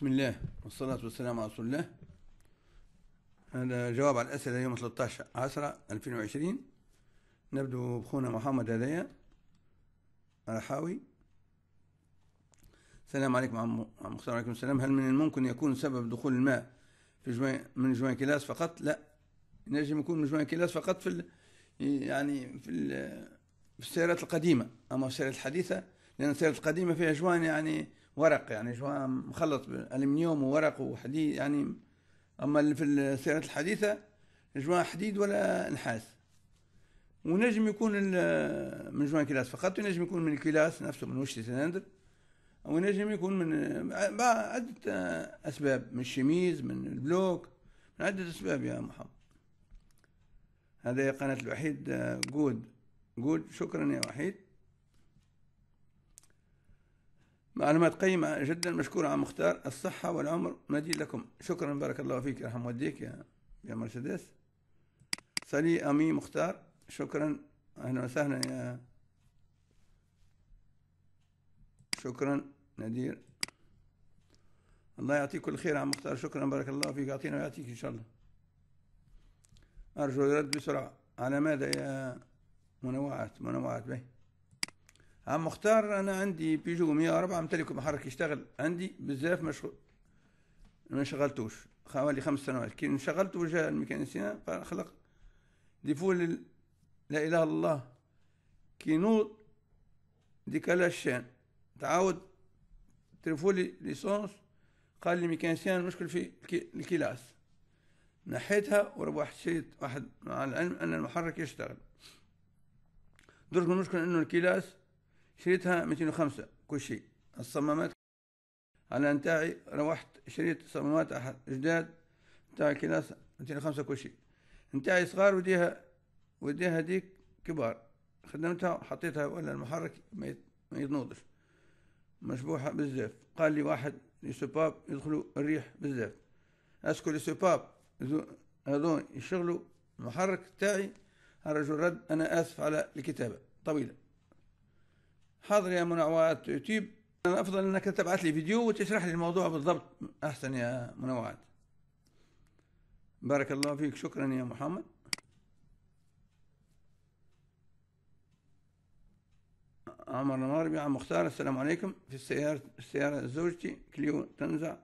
بسم الله والصلاة والسلام على رسول الله هذا جواب على الأسئلة يوم 13 10 2020 نبدو بخونا محمد هدايا الحاوي السلام عليكم عم مختار عليكم السلام هل من الممكن يكون سبب دخول الماء في جوين من جوان كلاس فقط لا نجم يكون من جوان كلاس فقط في يعني في في السيارات القديمة أما السيارات الحديثة لأن السيارات القديمة فيها جوان يعني ورق يعني شو مخلط بالالمنيوم وورق وحديد يعني اما اللي في السيارات الحديثه جوان حديد ولا نحاس ونجم يكون من جوان كلاس فقط ونجم يكون من الكلاس نفسه من وش سلندر ونجم يكون من عدة أسباب من الشميز من البلوك من عدة أسباب يا محمد هذا قناة الوحيد جود جود شكرا يا وحيد معلومات قيمة جدا مشكور عم مختار الصحة والعمر مدين لكم شكرا بارك الله فيك يرحم والديك يا يا مرسيدس سلي أمي مختار شكرا أهلا وسهلا يا شكرا ندير الله يعطيك كل خير عم مختار شكرا بارك الله فيك يعطينا ويعطيك إن شاء الله أرجو يرد بسرعة على ماذا يا منوعات منوعات به عم مختار انا عندي بيجو 104 امتلكه محرك يشتغل عندي بزاف مشغول ما شغلتوش حوالي خمس سنوات كي انشغلت وجاء الميكانيسيان خلق ديفو لا اله الا الله كي نوض ديك الشان تعاود تلفولي ليسونس قال لي ميكانيسيان مشكل في الكلاس نحيتها وربحت شريط واحد مع العلم ان المحرك يشتغل درت المشكل انه الكلاس شريتها 205 كل شيء الصمامات على نتاعي روحت شريت صمامات أحد جداد نتاع الكلاس 205 كل شيء نتاعي صغار وديها وديها هذيك كبار خدمتها وحطيتها ولا المحرك ما يتنوضش مشبوحة بزاف قال لي واحد لي سوباب يدخلوا الريح بزاف اسكو لي سوباب هذو يشغلوا المحرك تاعي الرجل رد انا اسف على الكتابة طويلة حاضر يا منوعات يوتيوب أنا أفضل أنك تبعث لي فيديو وتشرح لي الموضوع بالضبط أحسن يا منوعات بارك الله فيك شكرا يا محمد عمر المغربي عم مختار السلام عليكم في السيارة السيارة زوجتي كليو تنزع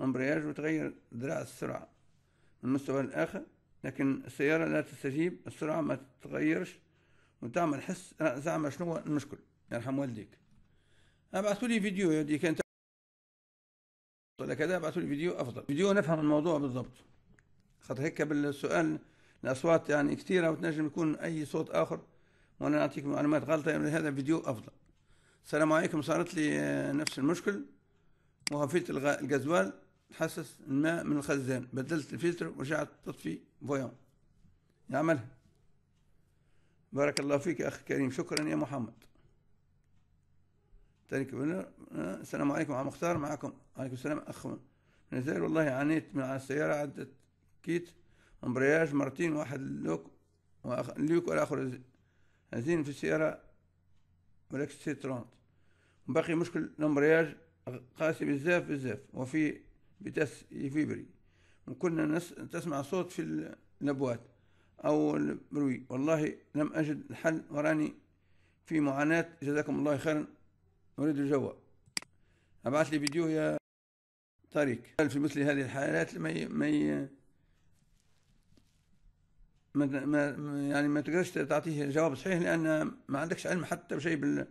امبرياج وتغير ذراع السرعة من المستوى الآخر لكن السيارة لا تستجيب السرعة ما تتغيرش وتعمل حس زعم شنو المشكل يرحم والديك ابعثوا لي فيديو يدي كانت ولا كذا ابعثوا لي فيديو افضل فيديو نفهم الموضوع بالضبط خاطر هيك بالسؤال الاصوات يعني كثيره وتنجم يكون اي صوت اخر وانا نعطيك معلومات غلطه يعني هذا فيديو افضل السلام عليكم صارت لي نفس المشكل وهو الجزوال تحسس الماء من الخزان بدلت الفلتر ورجعت تطفي فويون يعملها بارك الله فيك يا اخي كريم شكرا يا محمد تارك آه، السلام عليكم عم مختار معكم عليكم السلام اخ من والله عانيت من على السياره عدة كيت امبرياج مرتين واحد لوك واخ لوك والاخر هزين في السياره ولكن سي ترونت باقي مشكل الامبرياج قاسي بزاف بزاف وفي بتس يفيبري وكنا نس... تسمع صوت في الابوات او البروي والله لم اجد الحل وراني في معاناه جزاكم الله خيرا نريد الجواب ابعث لي فيديو يا طارق هل في مثل هذه الحالات ما ي... ما ي... ما يعني ما تقدرش تعطيه جواب صحيح لان ما عندكش علم حتى بشيء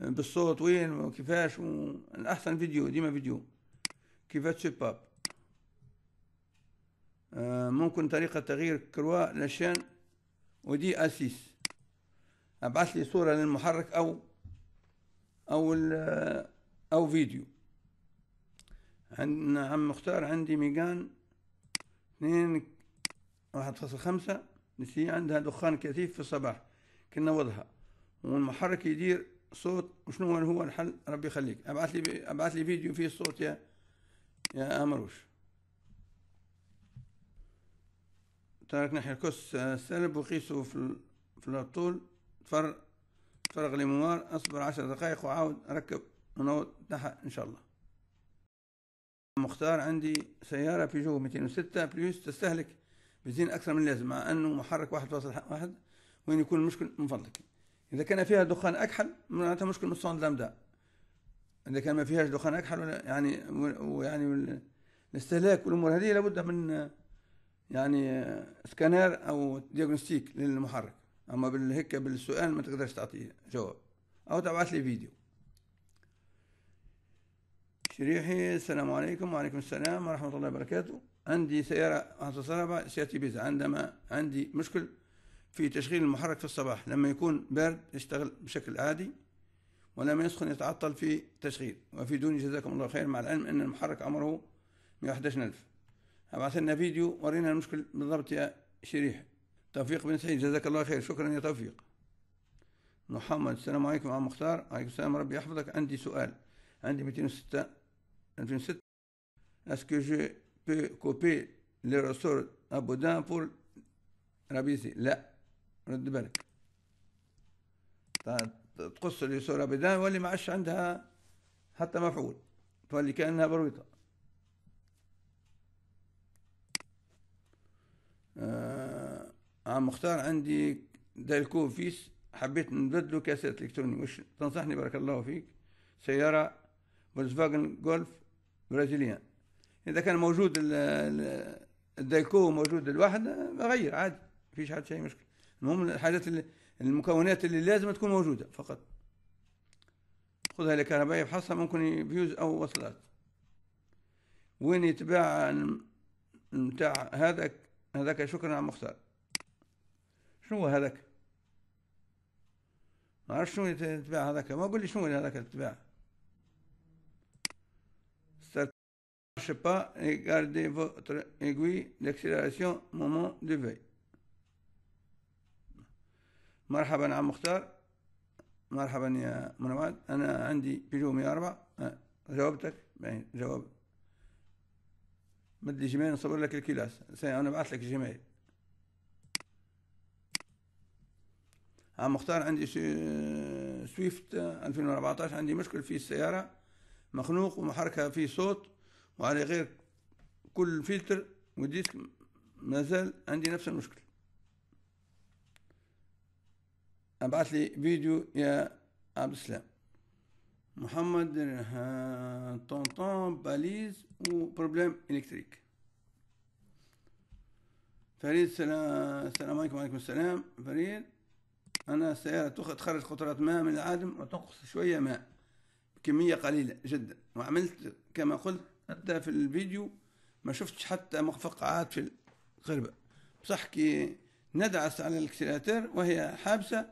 بالصوت وين وكيفاش الاحسن فيديو ديما فيديو كيفاش سباب آه، ممكن طريقه تغيير كروا لشان ودي اسيس ابعث لي صوره للمحرك او او او فيديو عندنا عم مختار عندي ميجان خمسة نسي عندها دخان كثيف في الصباح كنا وضعها والمحرك يدير صوت وشنو هو الحل ربي يخليك ابعث لي ابعث لي فيديو فيه الصوت يا يا امروش ترك ناحية الكس سلب وقيسه في في الطول تفر فرغ لي اصبر عشر دقائق وعاود ركب ونوض تحت ان شاء الله مختار عندي سيارة بيجو 206 بليوس تستهلك بنزين أكثر من اللازم مع أنه محرك واحد واحد وين يكون المشكل من فضلك إذا كان فيها دخان أكحل معناتها مشكل من الصند لامدا إذا كان ما فيهاش دخان أكحل ولا يعني ويعني الاستهلاك والأمور هذه لابد من يعني آه، سكانير أو دياغنوستيك للمحرك اما بالهيك بالسؤال ما تقدرش تعطيه جواب او تبعث لي فيديو شريحي السلام عليكم وعليكم السلام ورحمة الله وبركاته عندي سيارة عصا صلبة سيارتي بيزا عندما عندي مشكل في تشغيل المحرك في الصباح لما يكون بارد يشتغل بشكل عادي ولما يسخن يتعطل في التشغيل وفي دون جزاكم الله خير مع العلم أن المحرك عمره 111 ألف أبعث لنا فيديو ورينا المشكل بالضبط يا شريح توفيق بن سعيد جزاك الله خير شكرا يا توفيق محمد السلام عليكم عم مختار عليكم السلام ربي يحفظك عندي سؤال عندي 206 206 اسكو جو بي كوبي لي رسور دان بور رابيزي لا رد بالك تقص اليسور دان واللي ما عادش عندها حتى مفعول تولي كانها برويطه مختار عندي دايلكو فيس حبيت نبدله كاسات الكتروني وش تنصحني بارك الله فيك سياره فولكسفاجن جولف برازيليان اذا كان موجود الدايكو موجود الواحد غير عادي فيش حد شيء مشكله المهم الحاجات اللي المكونات اللي لازم تكون موجوده فقط خذها لكهربائي بحصها ممكن فيوز او وصلات وين يتباع نتاع هذاك هذاك شكرا على مختار شنو هو هذاك ما عرفت شنو يتباع هذاك ما قول لي شنو هذاك يتباع marche pas et gardez votre aiguille d'accélération moment veille. مرحبا عم مختار مرحبا يا منوال انا عندي بيجو 104 جاوبتك جاوب مد جيميل نصور لك الكلاس انا بعث لك جيميل عم مختار عندي سويفت 2014 عندي مشكل في السيارة مخنوق ومحركها فيه صوت وعلى غير كل فلتر والديسك مازال عندي نفس المشكل ابعث لي فيديو يا عبد السلام محمد طونطون باليز وبروبليم الكتريك فريد السلام عليكم وعليكم السلام فريد أنا السيارة تخرج قطرات ماء من العادم وتنقص شوية ماء بكمية قليلة جدا وعملت كما قلت حتى في الفيديو ما شفتش حتى مفقعات في القربة بصح كي ندعس على الاكسلاتر وهي حابسة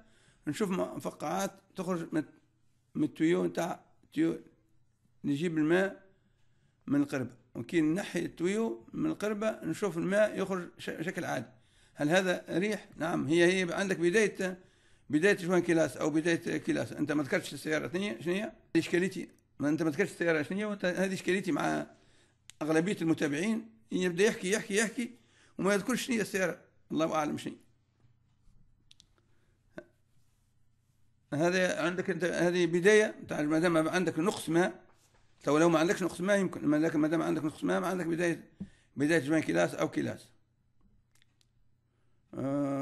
نشوف مفقعات تخرج من التويو نتاع تيو نجيب الماء من القربة وكي نحي التويو من القربة نشوف الماء يخرج شكل عادي هل هذا ريح؟ نعم هي هي عندك بداية بدايه جوان كلاس او بدايه كلاس انت ما ذكرتش السياره ثانيه شنو هي؟ اشكاليتي ما انت ما ذكرتش السياره شنو هي هذه اشكاليتي مع اغلبيه المتابعين يبدا يحكي يحكي يحكي وما يذكرش شنو هي السياره الله اعلم شنو هذا عندك انت هذه بدايه تاع ما دام عندك نقص ماء تو لو ما عندكش نقص ماء يمكن لكن ما دام عندك نقص ماء ما عندك بدايه بدايه جوان كلاس او كلاس آه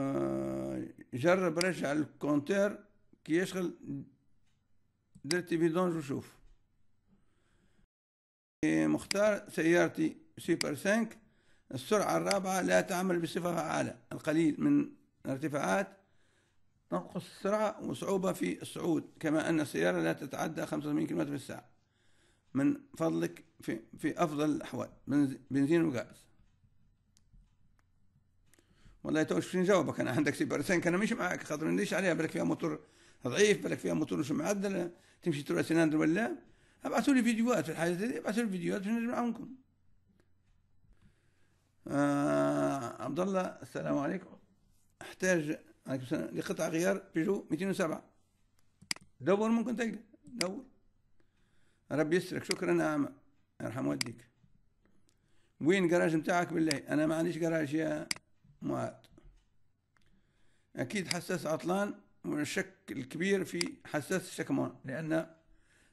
جرب رجع الكونتير كي يشغل درت فيدونج وشوف إيه، مختار سيارتي سوبر سانك السرعة الرابعة لا تعمل بصفة فعالة القليل من ارتفاعات تنقص السرعة وصعوبة في الصعود كما أن السيارة لا تتعدى 85 كم في الساعة من فضلك في, في أفضل الأحوال بنزين وغاز والله تو مش نجاوبك انا عندك سيبرتين انا مش معاك خاطر ما نديش عليها بالك فيها موتور ضعيف بالك فيها موتور مش معدل تمشي تروح سيناندر ولا ابعثوا لي فيديوهات الحاجات هذه ابعثوا لي فيديوهات باش نجمعهم آه عبد الله السلام عليكم احتاج عليكم السلام لقطع غيار بيجو 207 دور ممكن تلقى دور ربي يسرك شكرا يا عم يرحم والديك وين جراج نتاعك بالله انا ما عنديش جراج يا معاد أكيد حساس عطلان والشك الكبير في حساس الشكمون لأن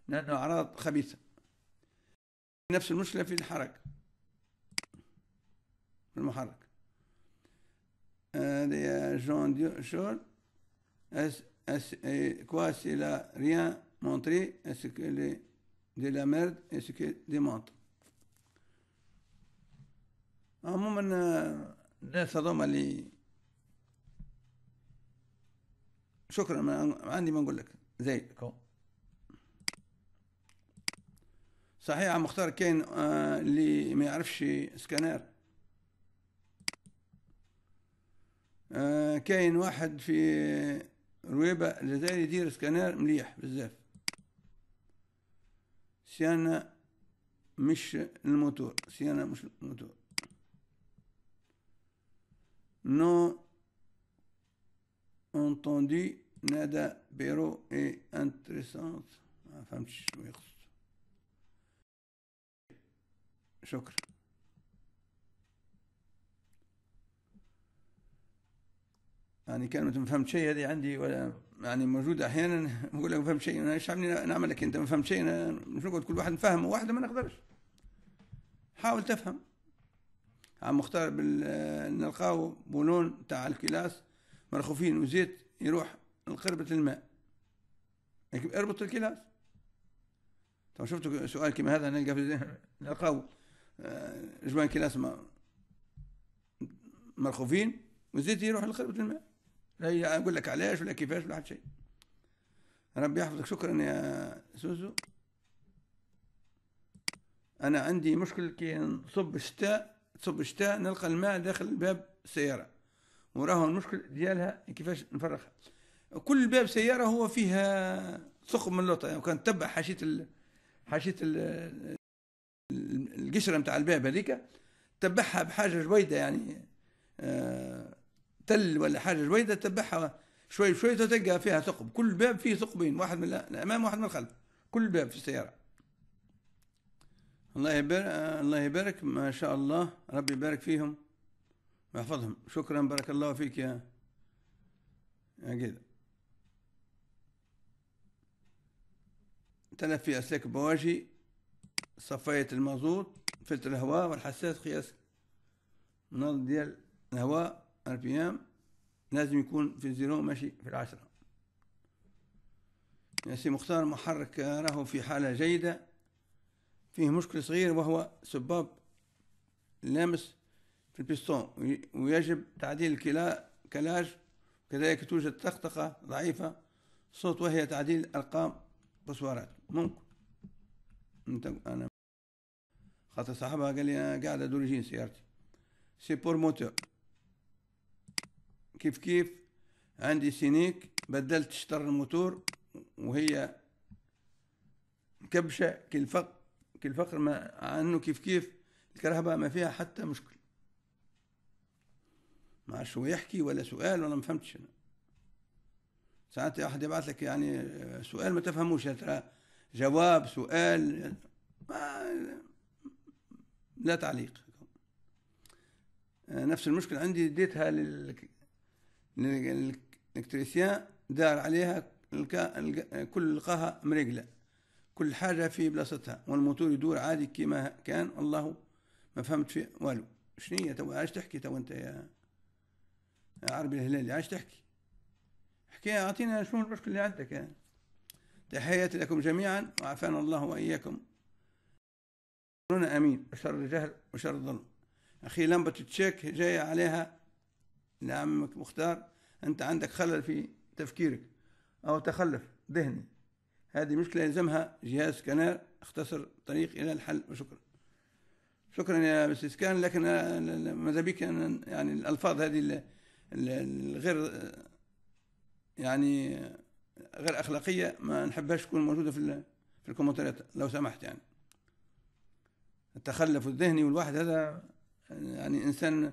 لأنه أعراض خبيثة نفس المشكلة في الحركة المحرك آه جون شول quoi اس كوا سي لا ريان مونتري اس كي دي لا ميرد اس كي دي démontre. عموما تضم لي شكرا ما عندي ما نقول لك زي صحيح عم مختار كاين آه اللي ما يعرفش سكانر آه كاين واحد في رويبة الجزائر يدير سكانر مليح بزاف سيانا مش الموتور سيانا مش الموتور n'ont entendu nada بيرو اي intéressante ما فهمتش شنو يقصد شكرا يعني كلمة ما فهمت شيء هذه عندي ولا يعني موجودة أحيانا نقول لك ما فهمت شيء أنا إيش نعمل لك أنت ما فهمت شيء أنا نقعد كل واحد نفهمه واحدة ما نقدرش حاول تفهم عم مختار نلقاو بولون تاع الكلاس مرخوفين وزيت يروح لقربة الماء اربط الكلاس تو شفتوا سؤال كما هذا نلقى في نلقاو آه، جوان كلاس مرخوفين وزيت يروح لقربة الماء لا اقول لك علاش ولا كيفاش ولا حتى شيء ربي يحفظك شكرا يا سوزو انا عندي مشكل كي نصب الشتاء تصب الشتاء نلقى الماء داخل باب السيارة وراه المشكل ديالها كيفاش نفرخها كل باب سيارة هو فيها ثقب من لوطة يعني وكان تبع حاشية ال... حاشية ال... القشرة نتاع الباب هذيك تبعها بحاجة جويدة يعني آه تل ولا حاجة جويدة تبعها شوي شوي تلقى فيها ثقب كل باب فيه ثقبين واحد من الأمام واحد من الخلف كل باب في السيارة الله يبارك الله يبارك ما شاء الله ربي يبارك فيهم ويحفظهم شكرا بارك الله فيك يا يا كده تلفي أسلاك البواجي صفاية المازوت فلتر الهواء والحساس قياس مناظر ديال الهواء ام لازم يكون في الزيرو ماشي في العشرة يا سي مختار محرك راهو في حالة جيدة فيه مشكل صغير وهو سباب لامس في البستون ويجب تعديل الكلا كلاج كذلك توجد طقطقة ضعيفة صوت وهي تعديل أرقام بسوارات ممكن انت انا خاطر صاحبها قال لي انا قاعد أدورجين سيارتي سي بور موتور كيف كيف عندي سينيك بدلت شطر الموتور وهي مكبشة كالفق الفقر ما عنه كيف كيف الكهرباء ما فيها حتى مشكل ما عادش هو يحكي ولا سؤال ولا ما فهمتش أنا ساعات أحد يبعث لك يعني آه، سؤال ما تفهموش جواب سؤال ما لا تعليق آه، نفس المشكلة عندي ديتها للإلكتريسيان دار عليها كل لقاها مريقلة كل حاجة في بلاصتها والموتور يدور عادي كيما كان الله ما فهمت فيه والو شنية تو عايش تحكي تو انت يا عربي الهلالي عايش تحكي احكي اعطينا شنو المشكل اللي عندك يعني. تحياتي لكم جميعا وعافانا الله واياكم قولونا امين وشر الجهل وشر الظلم اخي لمبة تشيك جاية عليها لعمك مختار انت عندك خلل في تفكيرك او تخلف ذهني هذه مشكلة يلزمها جهاز كنار اختصر طريق إلى الحل وشكرا شكرا يا مس إسكان لكن ماذا بك يعني الألفاظ هذه الغير يعني غير أخلاقية ما نحبهاش تكون موجودة في في الكومنتات لو سمحت يعني التخلف الذهني والواحد هذا يعني إنسان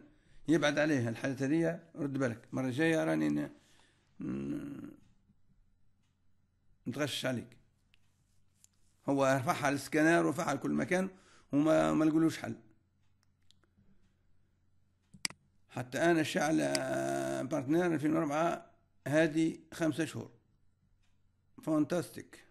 يبعد عليه الحالة هذه رد بالك المرة الجاية راني نتغشش عليك هو رفعها للسكنار ورفعها لكل مكان وما ما لقولوش حل حتى انا شعل بارتنير 2004 هذه خمسة شهور فانتاستيك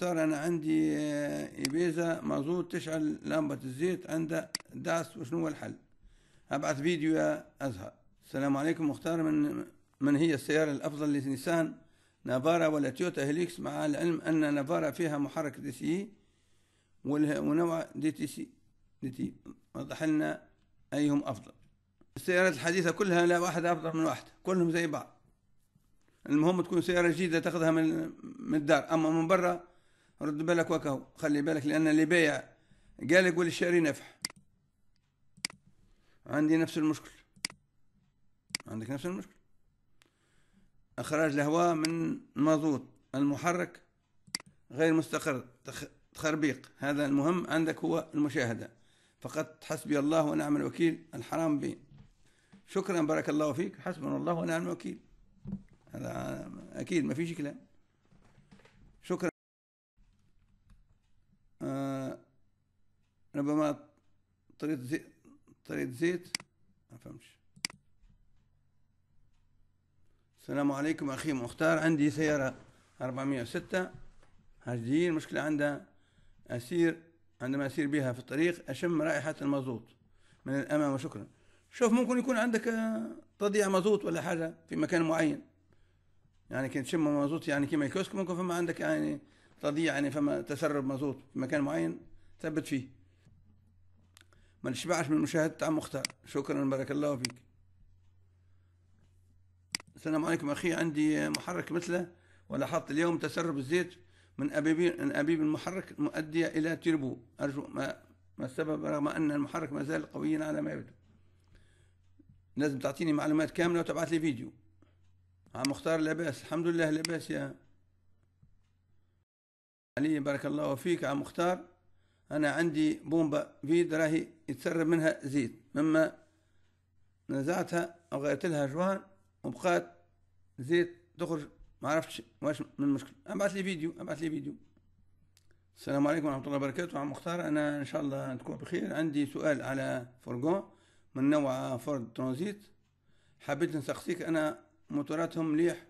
صار انا عندي آه، ايبيزا مازوت تشعل لمبة الزيت عند دعس وشنو هو الحل ابعث فيديو يا آه، ازهر السلام عليكم مختار من من هي السيارة الأفضل لنيسان نافارا ولا تويوتا هيليكس مع العلم أن نافارا فيها محرك دي سي ونوع دي تي سي دي تي وضح لنا أيهم أفضل السيارات الحديثة كلها لا واحدة أفضل من واحدة كلهم زي بعض المهم تكون سيارة جديدة تاخذها من من الدار أما من برا رد بالك وكهو خلي بالك لأن اللي بايع قالك واللي شاري نفح عندي نفس المشكل عندك نفس المشكل إخراج الهواء من المازوت المحرك غير مستقر تخربيق هذا المهم عندك هو المشاهدة فقط حسبي الله ونعم الوكيل الحرام بين شكرا بارك الله فيك حسبنا الله ونعم الوكيل هذا أكيد ما فيش كلام شكرا آه ربما طريقة زيت طريقة زيت ما فهمش السلام عليكم أخي مختار عندي سيارة 406 هجدية المشكلة عندها أسير عندما أسير بها في الطريق أشم رائحة المازوت من الأمام وشكرا شوف ممكن يكون عندك آه، تضييع مازوت ولا حاجة في مكان معين يعني كي تشم مازوت يعني كيما الكوسك ممكن فما عندك يعني تضييع يعني فما تسرب مازوت في مكان معين ثبت فيه ما نشبعش من مشاهدة عم مختار شكرا بارك الله فيك السلام عليكم أخي عندي محرك مثله ولاحظت اليوم تسرب الزيت من أبيب من أبيب المحرك مؤدية إلى تربو أرجو ما ما السبب رغم أن المحرك ما زال قويا على ما يبدو لازم تعطيني معلومات كاملة وتبعث لي فيديو عم مختار لاباس الحمد لله لاباس يا علي بارك الله فيك عم مختار أنا عندي بومبا فيد راهي يتسرب منها زيت مما نزعتها أو غيرت لها جوان وبقات زيت تخرج ما عرفتش واش من المشكل ابعث لي فيديو ابعث لي فيديو السلام عليكم ورحمه الله وبركاته عم مختار انا ان شاء الله تكون بخير عندي سؤال على فورغون من نوع فورد ترانزيت حبيت نسقسيك انا موتوراتهم مليح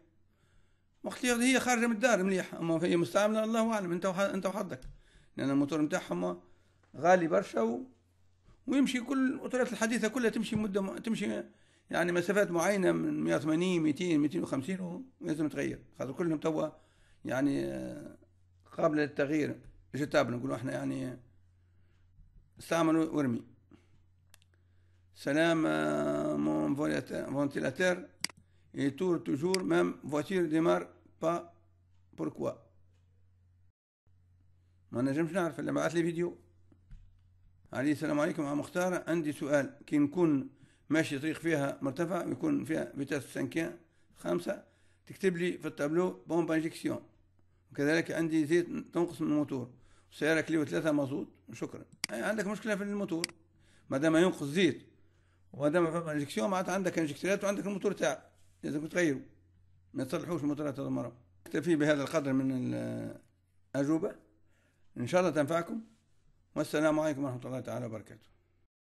وقت هي خارجه من الدار مليح اما هي مستعمله الله اعلم انت وحد انت وحدك لان الموتور نتاعهم غالي برشا و... ويمشي كل الموتورات الحديثه كلها تمشي مده تمشي يعني مسافات معينه من 180 200 250 ولازم تغير خاطر كلهم توا يعني آه، قابله للتغيير جتاب نقولوا احنا يعني استعمل وارمي سلام مون فونتيلاتير اي تور توجور ميم فواتير ديمار با بوركوا ما نجمش نعرف الا بعث لي فيديو عليه السلام عليكم مع مختار عندي سؤال كي نكون ماشي طريق فيها مرتفع ويكون فيها فيتاس سانكيان خمسة تكتب لي في التابلو بومب انجكسيون وكذلك عندي زيت تنقص من الموتور السيارة كليو ثلاثة مازوت وشكرا يعني عندك مشكلة في الموتور ما دام ينقص زيت وما دام فما انجكسيون معناتها عندك انجكسيونات وعندك الموتور تاعك لازم تغيره ما تصلحوش الموتورات هذا المرة اكتفي بهذا القدر من الأجوبة إن شاء الله تنفعكم والسلام عليكم ورحمة الله تعالى وبركاته